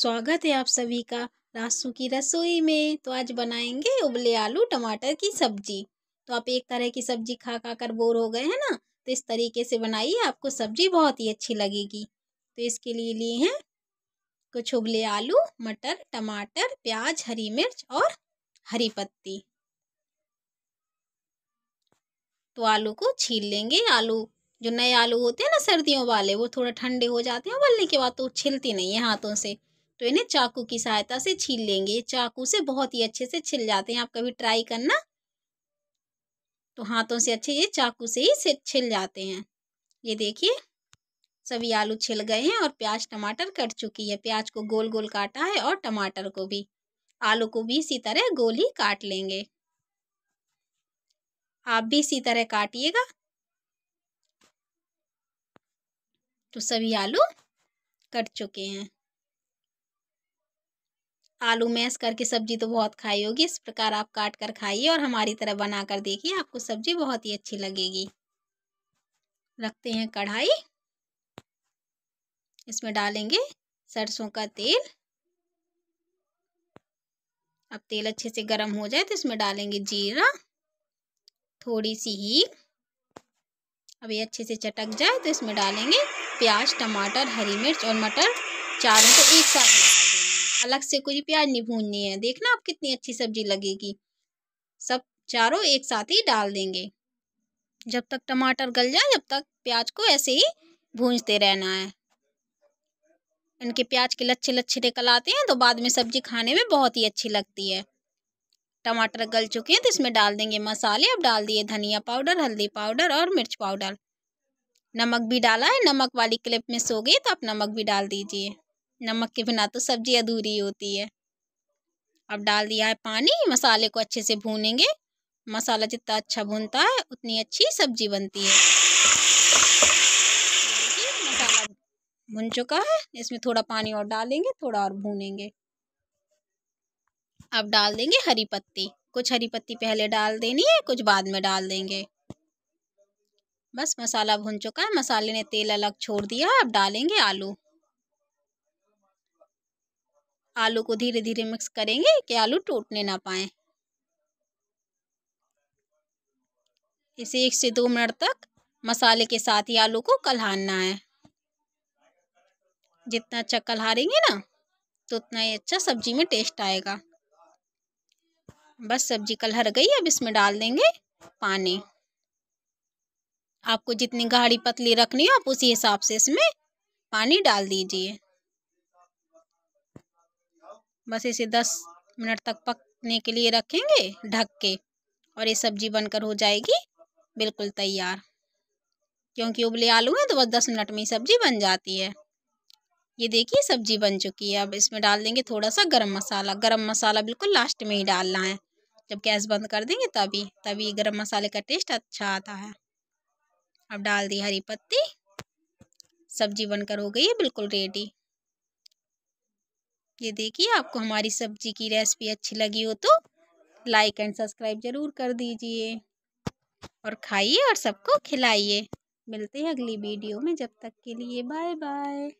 स्वागत है आप सभी का रासू की रसोई में तो आज बनाएंगे उबले आलू टमाटर की सब्जी तो आप एक तरह की सब्जी खा खा कर बोर हो गए हैं ना तो इस तरीके से बनाइए आपको सब्जी बहुत ही अच्छी लगेगी तो इसके लिए लिए हैं कुछ उबले आलू मटर टमाटर प्याज हरी मिर्च और हरी पत्ती तो आलू को छील लेंगे आलू जो नए आलू होते हैं ना सर्दियों वाले वो थोड़ा ठंडे हो जाते हैं उबलने के बाद तो छिलती नहीं है हाथों से तो इन्हें चाकू की सहायता से छील लेंगे चाकू से बहुत ही अच्छे से छिल जाते हैं आप कभी ट्राई करना तो हाथों से अच्छे ये चाकू से ही छिल जाते हैं ये देखिए सभी आलू छिल गए हैं और प्याज टमाटर कट चुकी है प्याज को गोल गोल काटा है और टमाटर को भी आलू को भी इसी तरह गोल ही काट लेंगे आप भी इसी तरह काटिएगा तो सभी आलू कट चुके हैं आलू मैश करके सब्जी तो बहुत खाई होगी इस प्रकार आप काट कर खाइए और हमारी तरह बना कर देखिए आपको सब्जी बहुत ही अच्छी लगेगी रखते हैं कढ़ाई इसमें डालेंगे सरसों का तेल अब तेल अच्छे से गर्म हो जाए तो इसमें डालेंगे जीरा थोड़ी सी ही अब ये अच्छे से चटक जाए तो इसमें डालेंगे प्याज टमाटर हरी मिर्च और मटर चारों को एक साथ अलग से कोई प्याज नहीं भूननी है देखना आप कितनी अच्छी सब्जी लगेगी सब चारों एक साथ ही डाल देंगे जब तक टमाटर गल जाए जब तक प्याज को ऐसे ही भूंजते रहना है इनके प्याज के लच्छे लच्छे निकल आते हैं तो बाद में सब्जी खाने में बहुत ही अच्छी लगती है टमाटर गल चुके हैं तो इसमें डाल देंगे मसाले अब डाल दिए धनिया पाउडर हल्दी पाउडर और मिर्च पाउडर नमक भी डाला है नमक वाली क्लिप में सो गई तो आप नमक भी डाल दीजिए नमक के बिना तो सब्जी अधूरी होती है अब डाल दिया है पानी मसाले को अच्छे से भूनेंगे मसाला जितना अच्छा भूनता है उतनी अच्छी सब्जी बनती है मसाला भुन चुका है इसमें थोड़ा पानी और डालेंगे थोड़ा और भूनेंगे अब डाल देंगे हरी पत्ती कुछ हरी पत्ती पहले डाल देनी है कुछ बाद में डाल देंगे बस मसाला भुन चुका है मसाले ने तेल अलग छोड़ दिया अब डालेंगे आलू आलू को धीरे धीरे मिक्स करेंगे कि आलू टूटने ना पाए इसे एक से दो मिनट तक मसाले के साथ ही आलू को कलहाना है जितना अच्छा कलहारेंगे ना तो उतना ही अच्छा सब्जी में टेस्ट आएगा बस सब्जी कलहर गई अब इसमें डाल देंगे पानी आपको जितनी गाढ़ी पतली रखनी हो आप उसी हिसाब से इसमें पानी डाल दीजिए बस इसे दस मिनट तक पकने के लिए रखेंगे ढक के और ये सब्जी बनकर हो जाएगी बिल्कुल तैयार क्योंकि उबले आलू हैं तो बस दस मिनट में ही सब्जी बन जाती है ये देखिए सब्जी बन चुकी है अब इसमें डाल देंगे थोड़ा सा गरम मसाला गरम मसाला बिल्कुल लास्ट में ही डालना है जब गैस बंद कर देंगे तभी तभी गरम मसाले का टेस्ट अच्छा आता है अब डाल दी हरी पत्ती सब्जी बनकर हो गई है बिल्कुल रेडी ये देखिए आपको हमारी सब्जी की रेसिपी अच्छी लगी हो तो लाइक एंड सब्सक्राइब ज़रूर कर दीजिए और खाइए और सबको खिलाइए मिलते हैं अगली वीडियो में जब तक के लिए बाय बाय